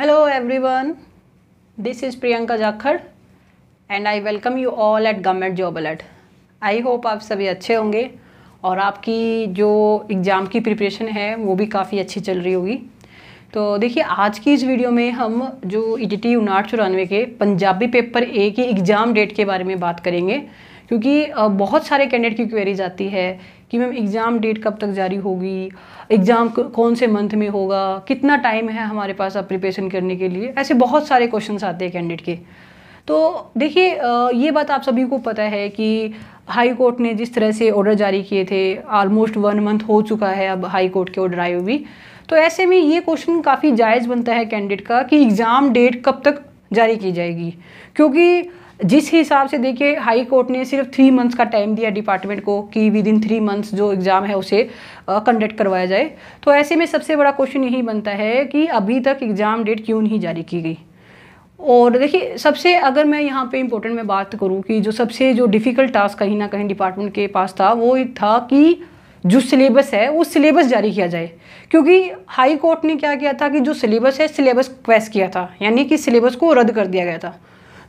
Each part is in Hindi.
hello everyone this is Priyanka Jakhar and I welcome you all at government job alert I hope आप सभी अच्छे होंगे और आपकी जो एग्ज़ाम की प्रिपरेशन है वो भी काफ़ी अच्छी चल रही होगी तो देखिए आज की इस वीडियो में हम जो ई टी टी चौरानवे के पंजाबी पेपर ए के एग्ज़ाम डेट के बारे में बात करेंगे क्योंकि बहुत सारे कैंडिडेट की क्वेरीज आती है कि मैम एग्ज़ाम डेट कब तक जारी होगी एग्ज़ाम कौन से मंथ में होगा कितना टाइम है हमारे पास अब प्रिपरेशन करने के लिए ऐसे बहुत सारे क्वेश्चन आते हैं कैंडिडेट के तो देखिए ये बात आप सभी को पता है कि हाई कोर्ट ने जिस तरह से ऑर्डर जारी किए थे ऑलमोस्ट वन मंथ हो चुका है अब हाई कोर्ट के ऑर्डर आए हुए तो ऐसे में ये क्वेश्चन काफ़ी जायज़ बनता है कैंडिडेट का कि एग्ज़ाम डेट कब तक जारी की जाएगी क्योंकि जिस हिसाब से देखिए हाई कोर्ट ने सिर्फ थ्री मंथ्स का टाइम दिया डिपार्टमेंट को कि विद इन थ्री मंथ्स जो एग्ज़ाम है उसे कंडक्ट करवाया जाए तो ऐसे में सबसे बड़ा क्वेश्चन यही बनता है कि अभी तक एग्ज़ाम डेट क्यों नहीं जारी की गई और देखिए सबसे अगर मैं यहाँ पे इम्पोर्टेंट मैं बात करूँ कि जो सबसे जो डिफ़िकल्ट टास्क कहीं ना कहीं डिपार्टमेंट के पास था वो था कि जो सिलेबस है वो सिलेबस जारी किया जाए क्योंकि हाई कोर्ट ने क्या किया था कि जो सिलेबस है सिलेबस क्वेस्ट किया था यानी कि सिलेबस को रद्द कर दिया गया था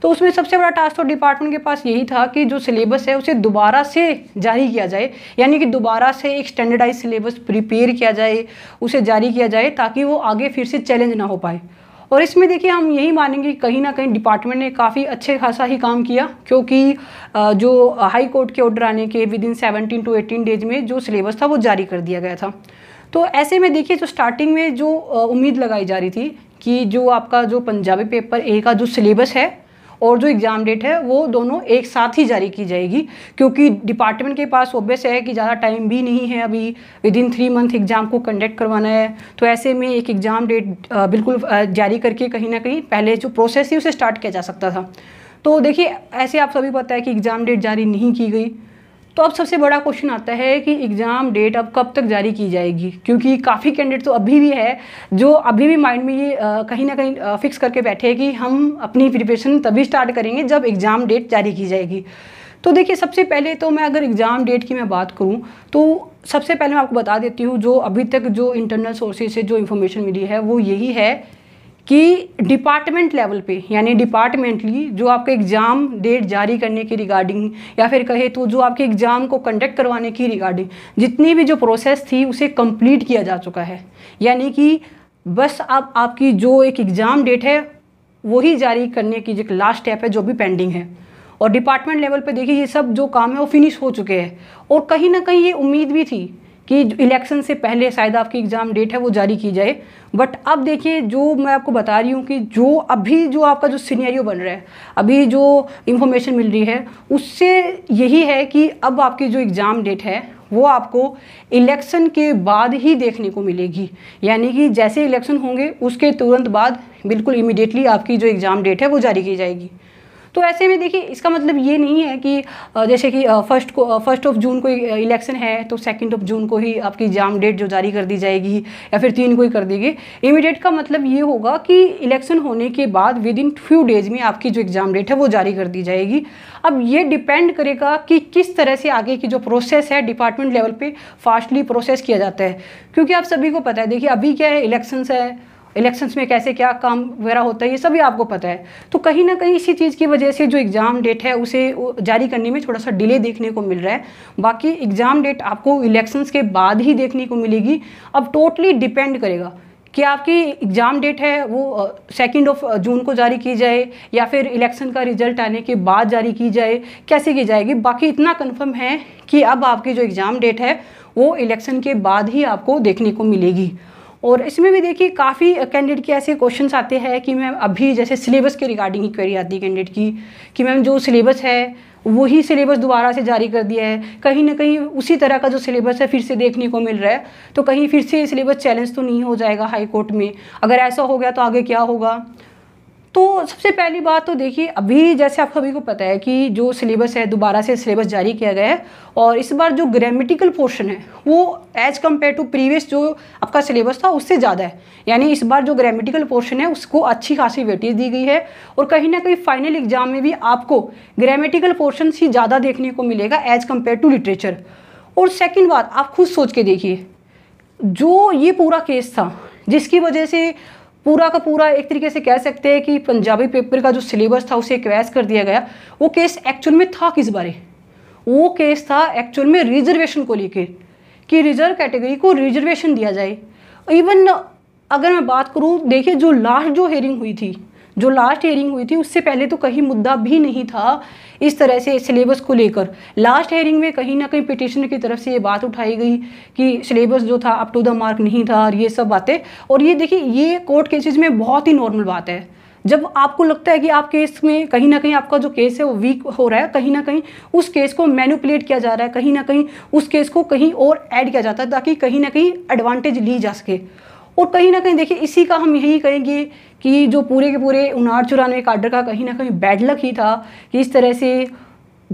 तो उसमें सबसे बड़ा टास्क तो डिपार्टमेंट के पास यही था कि जो सिलेबस है उसे दोबारा से जारी किया जाए यानी कि दोबारा से एक स्टैंडर्डाइज सिलेबस प्रिपेयर किया जाए उसे जारी किया जाए ताकि वो आगे फिर से चैलेंज ना हो पाए और इसमें देखिए हम यही मानेंगे कि कहीं ना कहीं डिपार्टमेंट ने काफ़ी अच्छे खासा ही काम किया क्योंकि जो हाई कोर्ट के ऑर्डर आने के within seventeen to eighteen days में जो सिलेबस था वो जारी कर दिया गया था तो ऐसे में देखिए जो स्टार्टिंग में जो उम्मीद लगाई जा रही थी कि जो आपका जो पंजाबी पेपर ए का जो सिलेबस है और जो एग्ज़ाम डेट है वो दोनों एक साथ ही जारी की जाएगी क्योंकि डिपार्टमेंट के पास ओबियस है कि ज़्यादा टाइम भी नहीं है अभी within three month exam को कंडक्ट करवाना है तो ऐसे में एक एग्ज़ाम डेट बिल्कुल जारी करके कहीं ना कहीं पहले जो प्रोसेस थी उसे स्टार्ट किया जा सकता था तो देखिए ऐसे आप सभी पता है कि एग्ज़ाम डेट जारी नहीं की गई तो अब सबसे बड़ा क्वेश्चन आता है कि एग्ज़ाम डेट अब कब तक जारी की जाएगी क्योंकि काफ़ी कैंडिडेट तो अभी भी है जो अभी भी माइंड में ये कहीं ना कहीं फ़िक्स करके बैठे हैं कि हम अपनी प्रिपरेशन तभी स्टार्ट करेंगे जब एग्ज़ाम डेट जारी की जाएगी तो देखिए सबसे पहले तो मैं अगर एग्ज़ाम डेट की मैं बात करूँ तो सबसे पहले मैं आपको बता देती हूँ जो अभी तक जो इंटरनल सोर्सेज से जो इन्फॉर्मेशन मिली है वो यही है कि डिपार्टमेंट लेवल पे यानी डिपार्टमेंटली जो आपका एग्ज़ाम डेट जारी करने की रिगार्डिंग या फिर कहे तो जो आपके एग्ज़ाम को कंडक्ट करवाने की रिगार्डिंग जितनी भी जो प्रोसेस थी उसे कंप्लीट किया जा चुका है यानी कि बस अब आपकी जो एक एग्ज़ाम डेट है वही जारी करने की जो लास्ट स्टेप है जो भी पेंडिंग है और डिपार्टमेंट लेवल पर देखिए ये सब जो काम है वो फिनिश हो चुके हैं और कहीं ना कहीं ये उम्मीद भी थी कि इलेक्शन से पहले शायद आपकी एग्ज़ाम डेट है वो जारी की जाए बट अब देखिए जो मैं आपको बता रही हूँ कि जो अभी जो आपका जो सीनियरियो बन रहा है अभी जो इन्फॉर्मेशन मिल रही है उससे यही है कि अब आपकी जो एग्ज़ाम डेट है वो आपको इलेक्शन के बाद ही देखने को मिलेगी यानी कि जैसे इलेक्शन होंगे उसके तुरंत बाद बिल्कुल इमिडिएटली आपकी जो एग्ज़ाम डेट है वो जारी की जाएगी तो ऐसे में देखिए इसका मतलब ये नहीं है कि जैसे कि फर्स्ट को फर्स्ट ऑफ जून को इलेक्शन है तो सेकेंड ऑफ जून को ही आपकी एग्जाम डेट जो जारी कर दी जाएगी या फिर तीन को ही कर देगी इमीडिएट का मतलब ये होगा कि इलेक्शन होने के बाद विद इन फ्यू डेज में आपकी जो एग्ज़ाम डेट है वो जारी कर दी जाएगी अब ये डिपेंड करेगा कि किस तरह से आगे की जो प्रोसेस है डिपार्टमेंट लेवल पे फास्टली प्रोसेस किया जाता है क्योंकि आप सभी को पता है देखिए अभी क्या है इलेक्शंस है इलेक्शंस में कैसे क्या काम वगैरह होता है ये सभी आपको पता है तो कहीं ना कहीं इसी चीज़ की वजह से जो एग्ज़ाम डेट है उसे जारी करने में थोड़ा सा डिले देखने को मिल रहा है बाकी एग्ज़ाम डेट आपको इलेक्शंस के बाद ही देखने को मिलेगी अब टोटली डिपेंड करेगा कि आपकी एग्ज़ाम डेट है वो सेकेंड ऑफ जून को जारी की जाए या फिर इलेक्शन का रिजल्ट आने के बाद जारी की जाए कैसे की जाएगी बाकी इतना कन्फर्म है कि अब आपकी जो एग्ज़ाम डेट है वो इलेक्शन के बाद ही आपको देखने को मिलेगी और इसमें भी देखिए काफ़ी कैंडिडेट के ऐसे क्वेश्चन आते हैं कि मैम अभी जैसे सिलेबस के रिगार्डिंग ही क्वेरी आती है कैंडिडेट की कि मैम जो सिलेबस है वही सिलेबस दोबारा से जारी कर दिया है कहीं ना कहीं उसी तरह का जो सिलेबस है फिर से देखने को मिल रहा है तो कहीं फिर से सिलेबस चैलेंज तो नहीं हो जाएगा हाई कोर्ट में अगर ऐसा हो गया तो आगे क्या होगा तो सबसे पहली बात तो देखिए अभी जैसे आप सभी को पता है कि जो सिलेबस है दोबारा से सिलेबस जारी किया गया है और इस बार जो ग्रामेटिकल पोर्शन है वो एज कम्पेयर टू प्रीवियस जो आपका सिलेबस था उससे ज़्यादा है यानी इस बार जो ग्रामेटिकल पोर्शन है उसको अच्छी खासी वेटेज दी गई है और कहीं ना कहीं फाइनल एग्जाम में भी आपको ग्रामेटिकल पोर्शन ही ज़्यादा देखने को मिलेगा एज कम्पेयर टू लिटरेचर और सेकेंड बात आप खुद सोच के देखिए जो ये पूरा केस था जिसकी वजह से पूरा का पूरा एक तरीके से कह सकते हैं कि पंजाबी पेपर का जो सिलेबस था उसे क्वैस कर दिया गया वो केस एक्चुअल में था किस बारे वो केस था एक्चुअल में रिजर्वेशन को लेकर कि रिजर्व कैटेगरी को रिजर्वेशन दिया जाए इवन अगर मैं बात करूँ देखिए जो लास्ट जो हेयरिंग हुई थी जो लास्ट हेयरिंग हुई थी उससे पहले तो कहीं मुद्दा भी नहीं था इस तरह से सिलेबस को लेकर लास्ट हेयरिंग में कहीं ना कहीं पिटिशनर की तरफ से ये बात उठाई गई कि सिलेबस जो था अप टू द मार्क नहीं था और ये सब बातें और ये देखिए ये कोर्ट केसेस में बहुत ही नॉर्मल बात है जब आपको लगता है कि आप केस में कहीं ना कहीं आपका जो केस है वो वीक हो रहा है कहीं ना कहीं उस केस को मैनुपलेट किया जा रहा है कहीं ना कहीं उस केस को कहीं और ऐड किया जाता है ताकि कहीं ना कहीं एडवांटेज ली जा सके और कहीं ना कहीं देखिए इसी का हम यही कहेंगे कि जो पूरे के पूरे उनार चौरानवे का का कहीं ना कहीं बैड लक ही था कि इस तरह से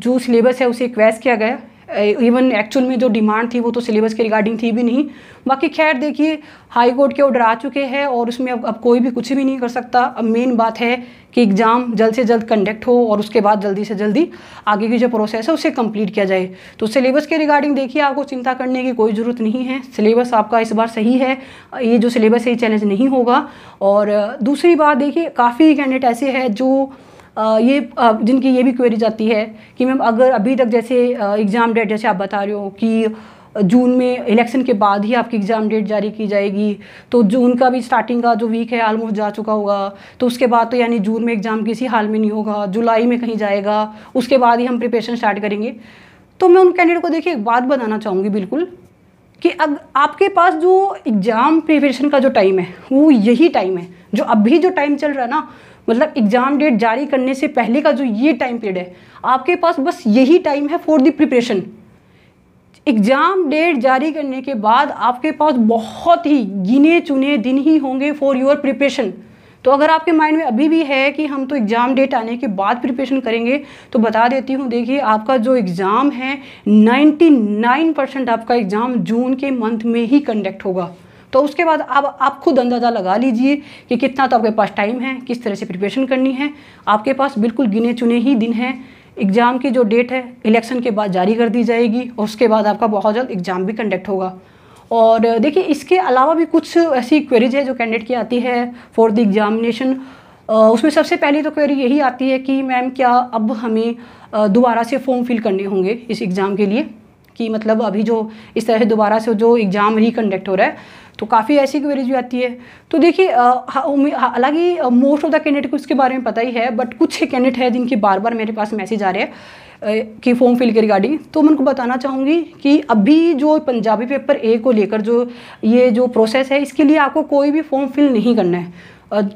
जो सिलेबस है उसे क्वेस्ट किया गया इवन एक्चुअल में जो डिमांड थी वो तो सिलेबस के रिगार्डिंग थी भी नहीं बाकी खैर देखिए हाई कोर्ट के ऑर्डर आ चुके हैं और उसमें अब अब कोई भी कुछ भी नहीं कर सकता अब मेन बात है कि एग्ज़ाम जल्द से जल्द कंडक्ट हो और उसके बाद जल्दी से जल्दी आगे की जो प्रोसेस है उसे कंप्लीट किया जाए तो सिलेबस के रिगार्डिंग देखिए आपको चिंता करने की कोई ज़रूरत नहीं है सिलेबस आपका इस बार सही है ये जो सिलेबस है ये चैलेंज नहीं होगा और दूसरी बात देखिए काफ़ी कैंडिडेट ऐसे है जो ये जिनकी ये भी क्वेरी जाती है कि मैम अगर अभी तक जैसे एग्ज़ाम डेट जैसे आप बता रहे हो कि जून में इलेक्शन के बाद ही आपकी एग्ज़ाम डेट जारी की जाएगी तो जून का भी स्टार्टिंग का जो वीक है आलमोस्ट जा चुका होगा तो उसके बाद तो यानी जून में एग्ज़ाम किसी हाल में नहीं होगा जुलाई में कहीं जाएगा उसके बाद ही हम प्रिपरेशन स्टार्ट करेंगे तो मैं उन कैंडिडेट को देखिए एक बात बताना चाहूँगी बिल्कुल कि अब आपके पास जो एग्ज़ाम प्रिपरेशन का जो टाइम है वो यही टाइम है जो अभी जो टाइम चल रहा है ना मतलब एग्ज़ाम डेट जारी करने से पहले का जो ये टाइम पीरियड है आपके पास बस यही टाइम है for the preparation exam date जारी करने के बाद आपके पास बहुत ही गिने चुने दिन ही होंगे फॉर योर प्रिपरेशन तो अगर आपके माइंड में अभी भी है कि हम तो एग्ज़ाम डेट आने के बाद प्रिपरेशन करेंगे तो बता देती हूँ देखिए आपका जो एग्ज़ाम है 99 परसेंट आपका एग्ज़ाम जून के मंथ में ही कंडक्ट होगा तो उसके बाद अब आप, खुद अंदाज़ा लगा लीजिए कि कितना तो आपके पास टाइम है किस तरह से प्रिपरेशन करनी है आपके पास बिल्कुल गिने चुने ही दिन हैं एग्ज़ाम की जो डेट है इलेक्शन के बाद जारी कर दी जाएगी और उसके बाद आपका बहुत जल्द एग्ज़ाम भी कंडक्ट होगा और देखिए इसके अलावा भी कुछ ऐसी क्वेरीज है जो कैंडिडेट की आती है फॉर द एग्ज़ामिनेशन उसमें सबसे पहली तो क्वेरी यही आती है कि मैम क्या अब हमें दोबारा से फॉर्म फिल करने होंगे इस एग्ज़ाम के लिए कि मतलब अभी जो इस तरह से दोबारा से जो एग्ज़ाम रिकंडक्ट हो रहा है तो काफ़ी ऐसी क्वेरीज भी आती है तो देखिए हालांकि मोस्ट ऑफ द कैंडिडेट को इसके बारे में पता ही है बट कुछ कैंडिडेट है जिनके बार बार मेरे पास मैसेज आ रहे हैं कि फॉर्म फिल के रिगार्डिंग तो मैं उनको बताना चाहूँगी कि अभी जो पंजाबी पेपर ए को लेकर जो ये जो प्रोसेस है इसके लिए आपको कोई भी फॉर्म फिल नहीं करना है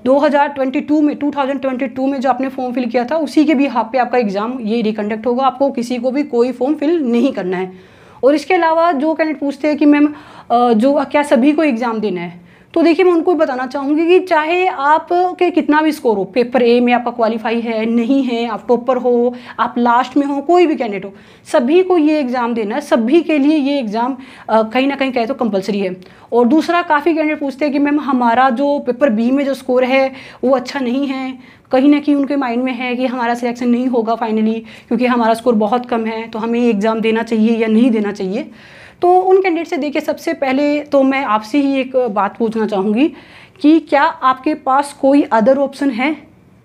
2022 में 2022 में जो आपने फॉर्म फिल किया था उसी के भी हाफ पे आपका एग्ज़ाम ये रिकंडक्ट होगा आपको किसी को भी कोई फॉर्म फिल नहीं करना है और इसके अलावा जो कैंडिडेट पूछते हैं कि मैम जो क्या सभी को एग्ज़ाम देना है तो देखिए मैं उनको बताना चाहूँगी कि चाहे आप के कितना भी स्कोर हो पेपर ए में आपका क्वालिफाई है नहीं है आप टॉपर हो आप लास्ट में हो कोई भी कैंडिडेट हो सभी को ये एग्ज़ाम देना है सभी के लिए ये एग्ज़ाम कहीं ना कहीं कहे तो कंपलसरी है और दूसरा काफ़ी कैंडिडेट पूछते हैं कि मैम हमारा जो पेपर बी में जो स्कोर है वो अच्छा नहीं है कहीं ना कहीं उनके माइंड में है कि हमारा सिलेक्शन नहीं होगा फाइनली क्योंकि हमारा स्कोर बहुत कम है तो हमें एग्ज़ाम देना चाहिए या नहीं देना चाहिए तो उन कैंडिडेट से देखिए सबसे पहले तो मैं आपसे ही एक बात पूछना चाहूँगी कि क्या आपके पास कोई अदर ऑप्शन है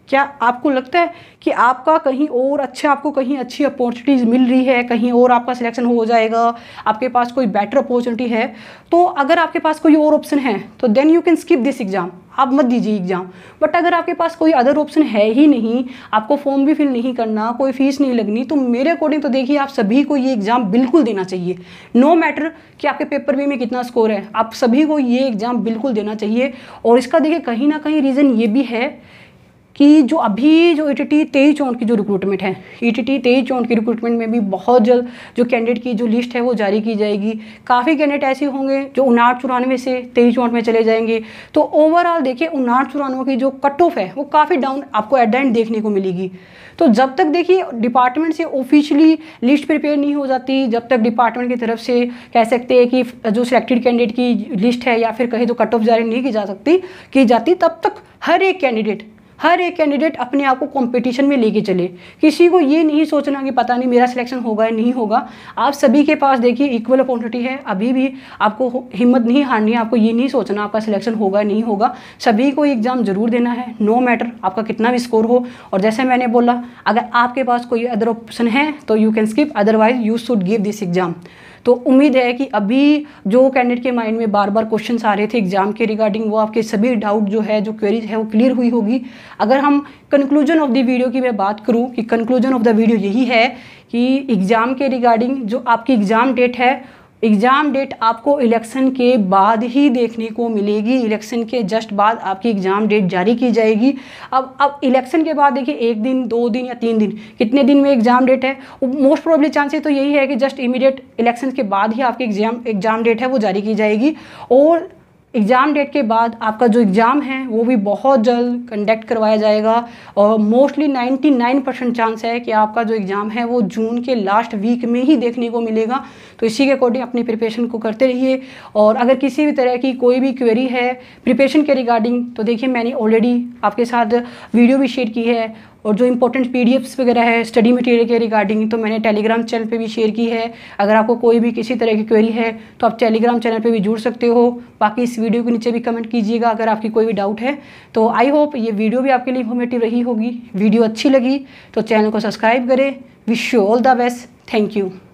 क्या आपको लगता है कि आपका कहीं और अच्छा आपको कहीं अच्छी अपॉर्चुनिटीज़ मिल रही है कहीं और आपका सिलेक्शन हो जाएगा आपके पास कोई बेटर अपॉर्चुनिटी है तो अगर आपके पास कोई और ऑप्शन है तो then you can skip this exam आप मत दीजिए एग्ज़ाम बट अगर आपके पास कोई अदर ऑप्शन है ही नहीं आपको फॉर्म भी फिल नहीं करना कोई फीस नहीं लगनी तो मेरे अकॉर्डिंग तो देखिए आप सभी को ये एग्ज़ाम बिल्कुल देना चाहिए नो no मैटर कि आपके पेपर भी में कितना स्कोर है आप सभी को ये एग्ज़ाम बिल्कुल देना चाहिए और इसका देखिए कहीं ना कहीं रीज़न ये भी है कि जो अभी जो ई टी टी तेईस चौंट की जो रिक्रूटमेंट है ई टी टी तेईस चौंट की रिक्रूटमेंट में भी बहुत जल्द जो कैंडिडेट की जो लिस्ट है वो जारी की जाएगी काफ़ी कैंडिडेट ऐसे होंगे जो उनाठ चौरानवे से तेईस चौंट में चले जाएंगे तो ओवरऑल देखिए उनाठ चौरानवे की जो कट ऑफ है वो काफ़ी डाउन आपको एट द एंड देखने को मिलेगी तो जब तक देखिए डिपार्टमेंट से ऑफिशियली लिस्ट प्रिपेयर नहीं हो जाती जब तक डिपार्टमेंट की तरफ से कह सकते हैं कि जो सिलेक्टेड कैंडिडेट की लिस्ट है या फिर कहीं तो कट ऑफ जारी नहीं की जा सकती की जाती तब तक हर एक कैंडिडेट हर एक कैंडिडेट अपने आप को कंपटीशन में लेके चले किसी को ये नहीं सोचना कि पता नहीं मेरा सिलेक्शन होगा या नहीं होगा आप सभी के पास देखिए इक्वल अपॉर्चुनिटी है अभी भी आपको हिम्मत नहीं हारनी है आपको ये नहीं सोचना आपका सिलेक्शन होगा या नहीं होगा सभी को एग्ज़ाम ज़रूर देना है नो मैटर आपका कितना भी स्कोर हो और जैसे मैंने बोला अगर आपके पास कोई अदर ऑप्शन है तो you can skip otherwise you should give this exam तो उम्मीद है कि अभी जो कैंडिडेट के माइंड में बार बार क्वेश्चन आ रहे थे एग्जाम के रिगार्डिंग वो आपके सभी डाउट जो है जो क्वेरीज है वो क्लियर हुई होगी अगर हम कंक्लूजन ऑफ द वीडियो की मैं बात करूँ कि कंक्लूजन ऑफ द वीडियो यही है कि एग्ज़ाम के रिगार्डिंग जो आपकी एग्ज़ाम डेट है एग्ज़ाम डेट आपको इलेक्शन के बाद ही देखने को मिलेगी इलेक्शन के जस्ट बाद आपकी एग्ज़ाम डेट जारी की जाएगी अब अब इलेक्शन के बाद देखिए एक दिन दो दिन या तीन दिन कितने दिन में एग्ज़ाम डेट है मोस्ट प्रोबली चांसेस तो यही है कि जस्ट इमीडिएट इलेक्शन के बाद ही आपकी एग्ज़ाम एग्ज़ाम डेट है वो जारी की जाएगी और एग्ज़ाम डेट के बाद आपका जो एग्ज़ाम है वो भी बहुत जल्द कंडक्ट करवाया जाएगा और मोस्टली 99 परसेंट चांस है कि आपका जो एग्ज़ाम है वो जून के लास्ट वीक में ही देखने को मिलेगा तो इसी के अकॉर्डिंग अपनी प्रिपरेशन को करते रहिए और अगर किसी भी तरह की कोई भी क्वेरी है प्रिपरेशन के रिगार्डिंग तो देखिए मैंने ऑलरेडी आपके साथ वीडियो भी शेयर की है और जो इंपॉर्टेंट पी वगैरह है स्टडी मटेरियल के रिगार्डिंग तो मैंने टेलीग्राम चैनल पर भी शेयर की है अगर आपको कोई भी किसी तरह की क्वेरी है तो आप टेलीग्राम चैनल पर भी जुड़ सकते हो बाकी इस वीडियो के नीचे भी कमेंट कीजिएगा अगर आपकी कोई भी डाउट है तो आई होप ये वीडियो भी आपके लिए इन्फॉर्मेटिव रही होगी वीडियो अच्छी लगी तो चैनल को सब्सक्राइब करें wish you all the best thank you